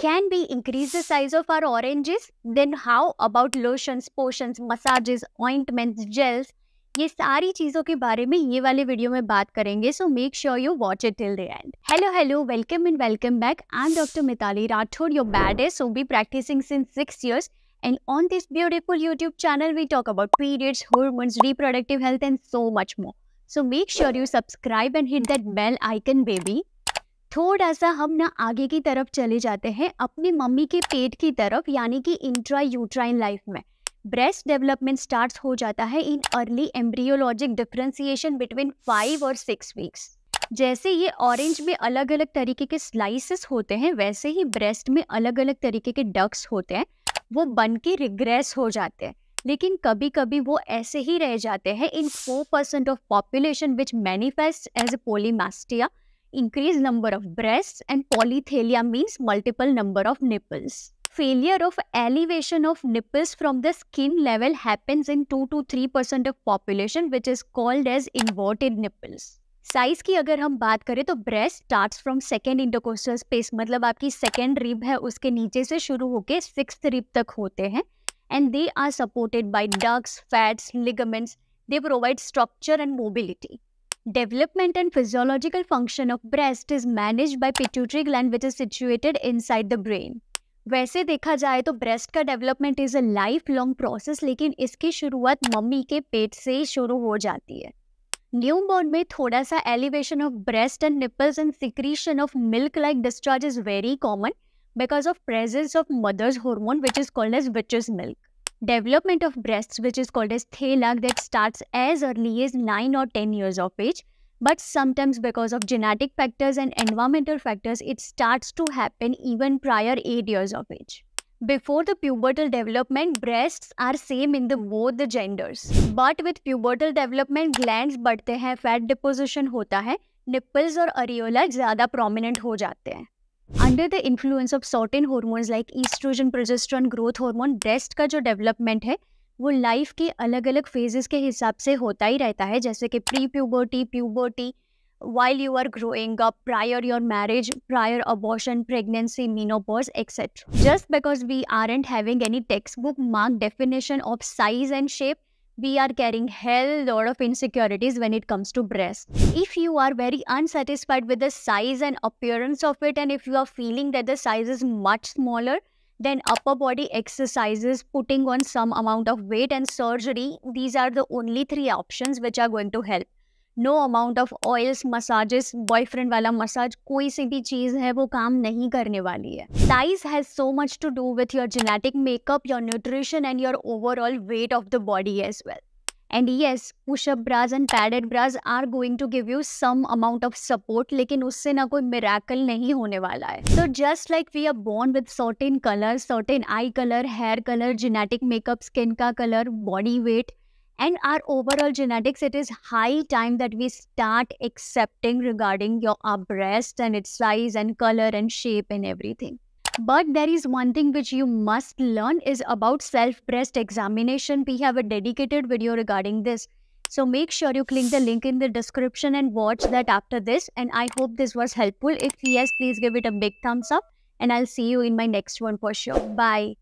Can we increase the size of our oranges? Then how about lotions, potions, massages, ointments, gels? ये सारी चीज़ों के बारे में ये वाले वीडियो में बात करेंगे so make sure you watch it till the end hello hello welcome and welcome back I am doctor Mitali Rathore your bad is so be practicing since And on this beautiful YouTube channel, we talk about periods, hormones, reproductive health and so much more. So make sure you subscribe and hit that bell icon baby थोड़ा सा हम ना आगे की तरफ चले जाते हैं अपनी मम्मी के पेट की तरफ यानी कि इंट्रा यूट्राइन लाइफ में ब्रेस्ट डेवलपमेंट स्टार्ट हो जाता है in early embryologic differentiation between five और सिक्स वीक्स जैसे ये ऑरेंज में अलग अलग तरीके के स्लाइसेस होते हैं वैसे ही ब्रेस्ट में अलग अलग तरीके के डक्स होते हैं वो बन के रिग्रेस हो जाते हैं लेकिन कभी कभी वो ऐसे ही रह जाते हैं in four percent of population which manifest as a polymastia increased number of breasts and polythelia means multiple number of nipples. Failure of elevation of nipples from the skin level happens in 2 to 3% of population which is called as inverted nipples. Size की अगर हम बात करें तो breast starts from second intercostal space मतलब आपकी second rib है उसके नीचे से शुरू होकर सिक्स रिब तक होते हैं and they are supported by ducts fats ligaments they provide structure and mobility Development and physiological function of breast is managed by pituitary gland which is situated inside the brain. वैसे देखा जाए तो breast का development is a life long process लेकिन इसकी शुरुआत mummy के पेट से ही शुरू हो जाती है न्यू बॉर्न में थोड़ा सा elevation of breast and nipples and secretion of milk like discharge is very common because of presence of mothers hormone which is called as which is milk development of breasts, which is called as thalak, that starts as early as 9 or 10 years of age. But sometimes because of genetic factors and environmental factors, it starts to happen even prior 8 years of age. Before the pubertal development, breasts are same in the both the genders. But with pubertal development, glands बढ़ते हैं, fat deposition होता है, nipples और areola ज़्यादा prominent हो जाते हैं. Under the influence of certain hormones like oestrogen progesterone growth hormone breast का जो डेवलपमेंट है वो लाइफ के अलग अलग फेजेस के हिसाब से होता ही रहता है जैसे कि pre puberty puberty while you are growing up prior your marriage prior abortion pregnancy menopause etcetera just because we are and having any text book mark definition of size and shape we are carrying hell lot of insecurities when it comes to breast. If you are very unsatisfied with the size and appearance of it and if you are feeling that the size is much smaller, then upper body exercises, putting on some amount of weight and surgery, these are the only three options which are going to help. No amount of oils massages boyfriend वाला massage कोई सी भी चीज़ है वो काम नहीं करने वाली है size has so much to do with your genetic makeup your nutrition and your overall weight of the body as well and yes pushup bras and padded bras are going to give you some amount of support लेकिन उससे ना कोई miracle नहीं होने वाला है तो just like we are born with certain colour certain eye colour hair colour genetic makeup skin का colour body weight and our overall genetics, it is high time that we start accepting regarding your breast and its size and color and shape and everything. But there is one thing which you must learn is about self-breast examination. We have a dedicated video regarding this. So make sure you click the link in the description and watch that after this. And I hope this was helpful. If yes, please give it a big thumbs up. And I'll see you in my next one for sure. Bye.